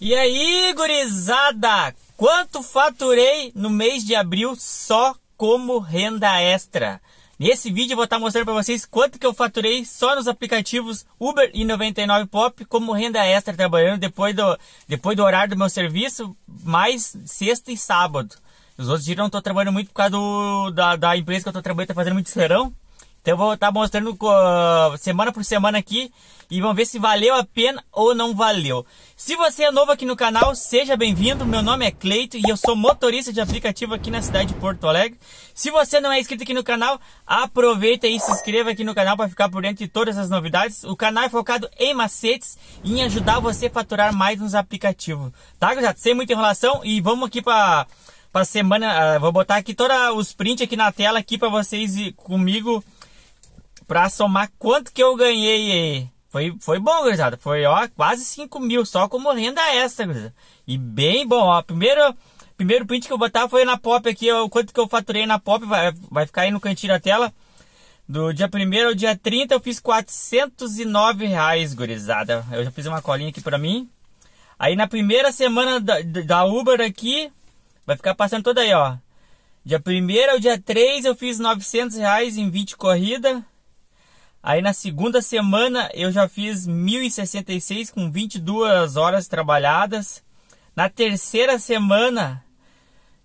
E aí, gurizada? Quanto faturei no mês de abril só como renda extra? Nesse vídeo eu vou estar tá mostrando para vocês quanto que eu faturei só nos aplicativos Uber e 99 Pop como renda extra trabalhando depois do, depois do horário do meu serviço, mais sexta e sábado. Os outros dias eu não estou trabalhando muito por causa do, da, da empresa que eu estou trabalhando, está fazendo muito serão. Então eu vou estar tá mostrando uh, semana por semana aqui e vamos ver se valeu a pena ou não valeu. Se você é novo aqui no canal, seja bem-vindo. Meu nome é Cleito e eu sou motorista de aplicativo aqui na cidade de Porto Alegre. Se você não é inscrito aqui no canal, aproveita e se inscreva aqui no canal para ficar por dentro de todas as novidades. O canal é focado em macetes e em ajudar você a faturar mais nos aplicativos. Tá, já sem muita enrolação e vamos aqui para para semana, uh, vou botar aqui todos os prints aqui na tela aqui para vocês comigo pra somar quanto que eu ganhei. Foi, foi bom, gurizada. Foi ó, quase 5 mil, só como renda extra, gurizada. E bem bom, ó. Primeiro, primeiro print que eu botar foi na pop aqui, o quanto que eu faturei na pop, vai, vai ficar aí no cantinho da tela. Do dia 1 ao dia 30 eu fiz 409 reais, gurizada. Eu já fiz uma colinha aqui pra mim. Aí na primeira semana da, da Uber aqui, vai ficar passando toda aí, ó. Dia 1 ao dia 3 eu fiz 900 reais em 20 corrida. Aí na segunda semana eu já fiz 1066 com 22 horas trabalhadas. Na terceira semana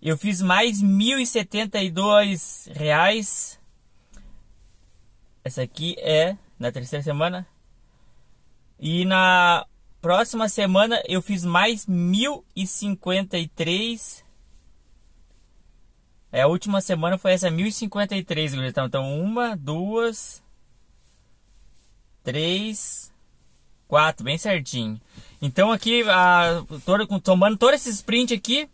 eu fiz mais 1072 reais. Essa aqui é na terceira semana. E na próxima semana eu fiz mais 1053. É, a última semana foi essa 1053, Guritão. Então, uma, duas, três, quatro, bem certinho. Então aqui, a, todo, tomando todo esse sprint aqui,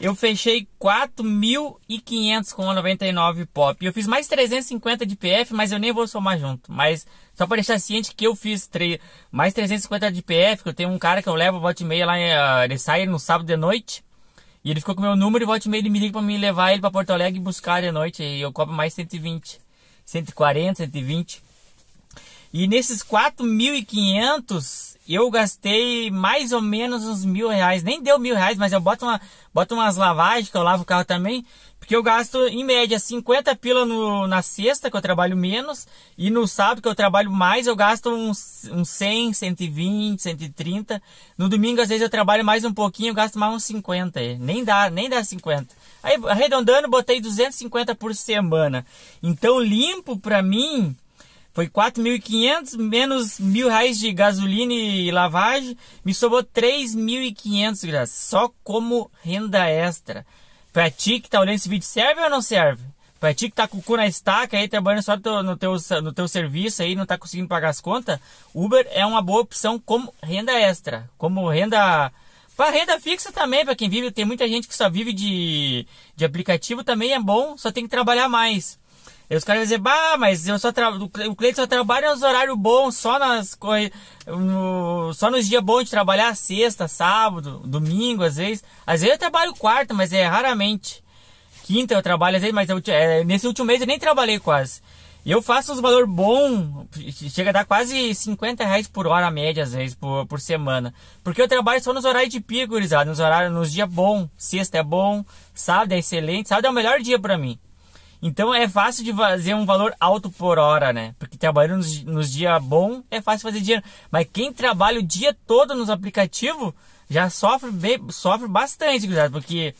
eu fechei 4.500 com 99 pop. Eu fiz mais 350 de PF, mas eu nem vou somar junto. Mas só para deixar ciente que eu fiz mais 350 de PF, que eu tenho um cara que eu levo volta e meia lá, eh, ele sai no sábado de noite. E ele ficou com meu número e volta e meia ele me liga para me levar ele para Porto Alegre e buscar de noite. E eu cobro mais 120, 140, 120. E nesses 4.500 eu gastei mais ou menos uns mil reais. Nem deu mil reais, mas eu boto, uma, boto umas lavagens que eu lavo o carro também. Porque eu gasto em média 50 pila no, na sexta, que eu trabalho menos. E no sábado, que eu trabalho mais, eu gasto uns, uns 100, 120, 130. No domingo, às vezes, eu trabalho mais um pouquinho, eu gasto mais uns 50. Nem dá, nem dá 50. Aí, arredondando, botei 250 por semana. Então, limpo pra mim foi 4.500 menos mil reais de gasolina e lavagem. Me sobrou 3.500, graças. Só como renda extra. Pra ti que tá olhando esse vídeo, serve ou não serve? Pra ti que tá com o cu na estaca aí, trabalhando só no teu, no teu serviço aí, não tá conseguindo pagar as contas, Uber é uma boa opção como renda extra. Como renda... Para renda fixa também, para quem vive, tem muita gente que só vive de, de aplicativo, também é bom, só tem que trabalhar mais. Aí os caras vão dizer, bah, mas eu só tra... o cliente só trabalha nos horários bons, só nas corre... no... só nos dias bons de trabalhar, sexta, sábado, domingo, às vezes. Às vezes eu trabalho quarta, mas é raramente. Quinta eu trabalho, às vezes, mas eu... É, é, nesse último mês eu nem trabalhei quase. E eu faço os valor bom, chega a dar quase 50 reais por hora média, às vezes, por, por semana. Porque eu trabalho só nos horários de pico, nos horários, nos dias bons, Sexta é bom, sábado é excelente, sábado é o melhor dia para mim. Então é fácil de fazer um valor alto por hora, né? Porque trabalhando nos, nos dias bons é fácil fazer dinheiro. Mas quem trabalha o dia todo nos aplicativos já sofre, bem, sofre bastante, porque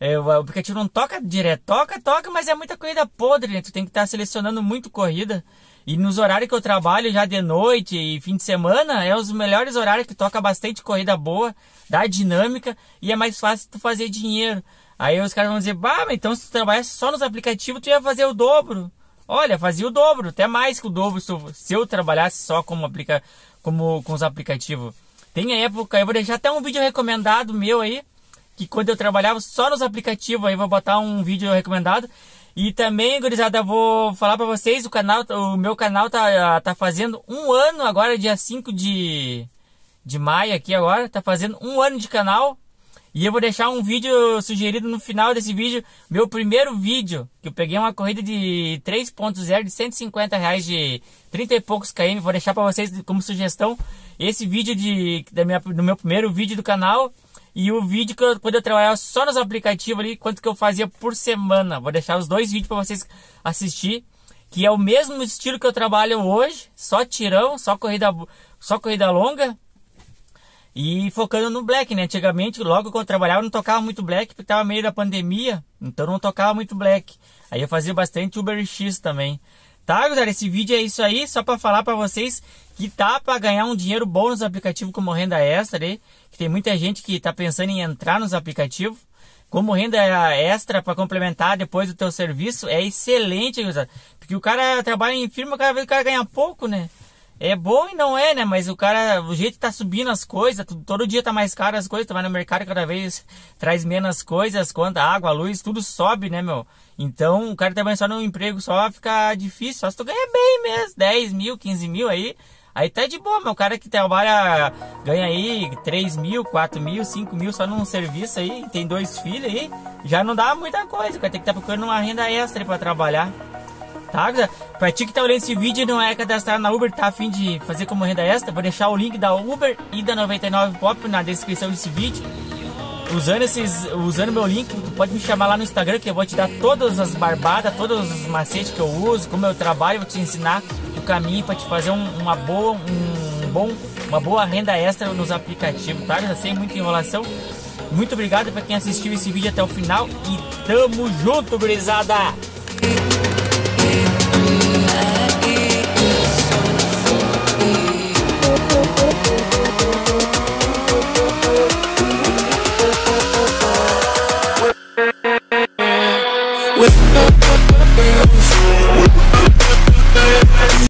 é, o aplicativo não toca direto. Toca, toca, mas é muita corrida podre, né? Tu tem que estar tá selecionando muito corrida. E nos horários que eu trabalho, já de noite e fim de semana, é os melhores horários que toca bastante corrida boa, dá dinâmica e é mais fácil tu fazer dinheiro. Aí os caras vão dizer, bah, então se tu trabalhasse só nos aplicativos, tu ia fazer o dobro. Olha, fazia o dobro, até mais que o dobro se eu trabalhasse só como aplica, como com os aplicativos. Tem a época, eu vou deixar até um vídeo recomendado meu aí, que quando eu trabalhava só nos aplicativos, aí vou botar um vídeo recomendado. E também, gurizada, vou falar para vocês, o canal, o meu canal tá, tá fazendo um ano agora, dia 5 de, de maio aqui agora, tá fazendo um ano de canal. E eu vou deixar um vídeo sugerido no final desse vídeo, meu primeiro vídeo, que eu peguei uma corrida de 3.0 de 150 reais de 30 e poucos km, vou deixar para vocês como sugestão esse vídeo de, da minha, do meu primeiro vídeo do canal e o vídeo que eu, poderia trabalhar só nos aplicativos ali, quanto que eu fazia por semana. Vou deixar os dois vídeos para vocês assistir, que é o mesmo estilo que eu trabalho hoje, só tirão, só corrida, só corrida longa, e focando no black, né? Antigamente, logo quando eu trabalhava, não tocava muito black, porque tava meio da pandemia, então não tocava muito black. Aí eu fazia bastante Uber X também. Tá, galera, esse vídeo é isso aí, só para falar para vocês que tá para ganhar um dinheiro bom nos aplicativos como renda extra, aí, né? que tem muita gente que tá pensando em entrar nos aplicativos. Como renda extra para complementar depois do teu serviço, é excelente, porque o cara trabalha em firma, cada vez o cara ganha pouco, né? É bom e não é, né? Mas o cara, o jeito que tá subindo as coisas, todo dia tá mais caro as coisas, tu vai no mercado cada vez traz menos coisas, quanto água, luz, tudo sobe, né, meu? Então o cara também só no emprego só fica difícil, só se tu ganha bem mesmo, 10 mil, 15 mil aí, aí tá de boa, meu. O cara que trabalha ganha aí 3 mil, 4 mil, 5 mil só num serviço aí, tem dois filhos aí, já não dá muita coisa, o cara tem que estar tá procurando uma renda extra para trabalhar. Tá? Pra ti que tá olhando esse vídeo e não é cadastrado na Uber, tá afim de fazer como renda extra, vou deixar o link da Uber e da 99 Pop na descrição desse vídeo. Usando, esses, usando meu link, tu pode me chamar lá no Instagram que eu vou te dar todas as barbadas, todos os macetes que eu uso, como eu trabalho, vou te ensinar o caminho para te fazer um, uma boa, um bom, uma boa renda extra nos aplicativos, tá? Já sem muita enrolação. Muito obrigado para quem assistiu esse vídeo até o final e tamo junto, brizada!